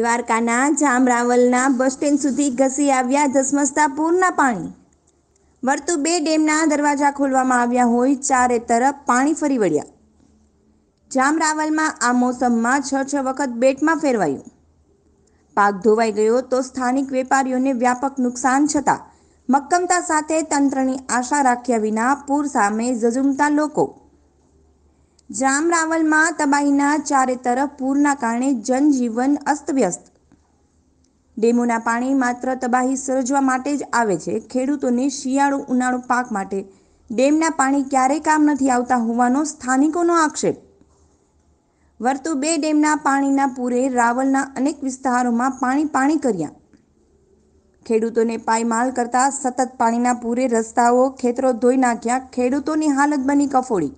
દ્વારકાના જામરાવલના bus stand સુધી ઘસી આવ્યા ધસમસતા પૂરના પાણી વર્તુ બે ડેમના દરવાજા ખોલવામાં આવ્યા હોય ચારે તરફ પાણી ફરી વળ્યા જામરાવલમાં આ મોસમમાં છ છ વખત બેટમાં ફેરવાયું પાક ધોવાઈ ગયો તો સ્થાનિક વેપારીઓને વ્યાપક નુકસાન છતાં મક્કમતા સાથે તંત્રની આશા રાખ્યા વિના પૂર સામે ઝઝુમતા લોકો જામ રાવલમાં તબાહીના ચારે તરફ પૂરના કારણે જનજીવન અસ્તવ્યસ્ત ડેમોના પાણી માત્ર તબાહી સર્જવા માટે જ આવે છે ખેડૂતોને શિયાળો ઉનાળો પાક માટે ડેમના પાણી ક્યારેય કામ નથી આવતા હોવાનો સ્થાનિકોનો આક્ષેપ વર્તુ બે ડેમના પાણીના પૂરે રાવલના અનેક વિસ્તારોમાં પાણી પાણી કર્યા ખેડૂતોને પાયમાલ કરતા સતત પાણીના પૂરે રસ્તાઓ ખેતરો ધોઈ નાખ્યા ખેડૂતોની હાલત બની કફોડી